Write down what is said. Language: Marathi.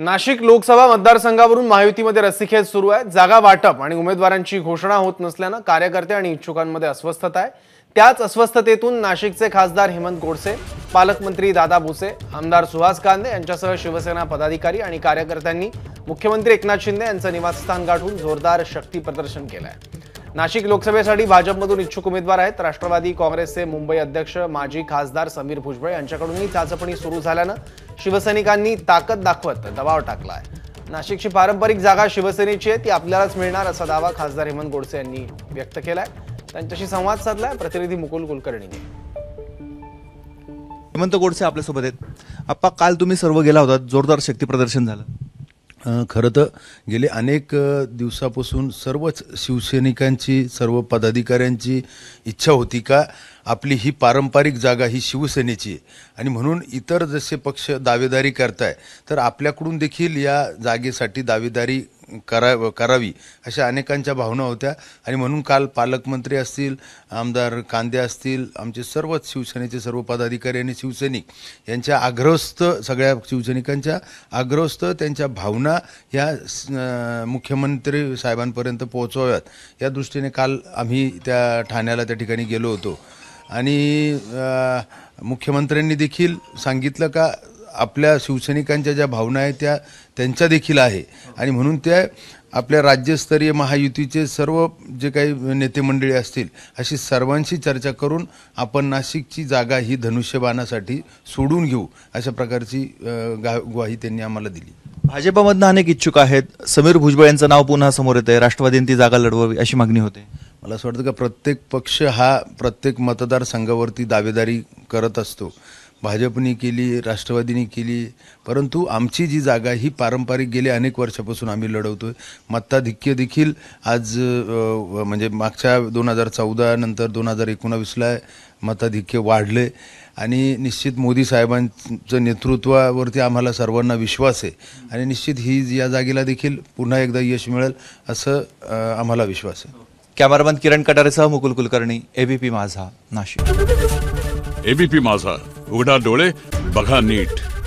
नाशिक लोकसभा मतदारसंघावरून महायुतीमध्ये रस्सीखेच सुरू आहे जागा वाटप आणि उमेदवारांची घोषणा होत नसल्यानं कार्यकर्ते आणि इच्छुकांमध्ये अस्वस्थता आहे त्याच अस्वस्थतेतून नाशिकचे खासदार हेमंत गोडसे पालकमंत्री दादा भुसे आमदार सुहास कांदे यांच्यासह शिवसेना पदाधिकारी आणि कार्यकर्त्यांनी मुख्यमंत्री एकनाथ शिंदे यांचं निवासस्थान गाठून जोरदार शक्ती प्रदर्शन केलं आहे नाशिक लोकसभेसाठी भाजपमधून इच्छुक उमेदवार आहेत राष्ट्रवादी काँग्रेसचे मुंबई अध्यक्ष माजी खासदार समीर भुजबळ यांच्याकडूनही चाचपणी सुरू झाल्यानं शिवसैनिकांनी ताकद दाखवत दबाव टाकला आहे नाशिकची पारंपरिक जागा शिवसेनेची आहे ती आपल्यालाच मिळणार असा दावा खासदार हेमंत गोडसे यांनी व्यक्त केलाय त्यांच्याशी संवाद साधलाय प्रतिनिधी मुकुल कुलकर्णीने हेमंत गोडसे आपल्यासोबत आहेत आप्पा काल तुम्ही सर्व गेला होता जोरदार शक्ती प्रदर्शन झालं खरं तर गेले अनेक दिवसापासून सर्वच शिवसैनिकांची सर्व पदाधिकाऱ्यांची इच्छा होती का आपली ही पारंपरिक जागा ही शिवसेनेची आणि म्हणून इतर जसे पक्ष दावेदारी आहे तर आपल्याकडून देखील या जागेसाठी दावेदारी करा करावी अशा अनेकांच्या भावना होत्या आणि म्हणून काल पालकमंत्री असतील आमदार कांदे असतील आमचे सर्वच शिवसेनेचे सर्व पदाधिकारी आणि शिवसैनिक यांच्या आग्रस्त सगळ्या शिवसैनिकांच्या आग्रहस्थ त्यांच्या भावना ह्या मुख्यमंत्री साहेबांपर्यंत पोहोचवाव्यात या दृष्टीने काल आम्ही त्या ठाण्याला त्या ठिकाणी गेलो होतो आणि मुख्यमंत्र्यांनी देखील सांगितलं का आपल्या शिवसैनिकांच्या ज्या भावना आहेत त्या त्यांच्या देखील आहे आणि म्हणून त्या आपल्या राज्यस्तरीय महायुतीचे सर्व जे काही नेते मंडळी असतील अशी सर्वांशी चर्चा करून आपण नाशिकची जागा ही धनुष्यबाणासाठी सोडून घेऊ अशा प्रकारची गा ग्वाही त्यांनी आम्हाला दिली भाजपामधनं अनेक इच्छुक आहेत समीर भुजबळ यांचं नाव पुन्हा समोर येतं आहे ती जागा लढवावी अशी मागणी होते मला असं वाटतं का प्रत्येक पक्ष हा प्रत्येक मतदारसंघावरती दावेदारी करत असतो भाजपने केली राष्ट्रवादीने केली परंतु आमची जी जागा ही पारंपरिक गेले अनेक वर्षापासून आम्ही लढवतो आहे मत्ताधिक्य देखील आज म्हणजे मागच्या दोन हजार चौदा नंतर दोन हजार एकोणावीसला मताधिक्य वाढले आणि निश्चित मोदी साहेबांचं नेतृत्वावरती आम्हाला सर्वांना विश्वास आहे आणि निश्चित ही या जागेला देखील पुन्हा एकदा यश मिळेल असं आम्हाला विश्वास आहे कॅमेरामन किरण कटारेसह मुकुल कुलकर्णी एबीपी माझा नाशिक एबीपी माझा उघडा डोळे बघा नीट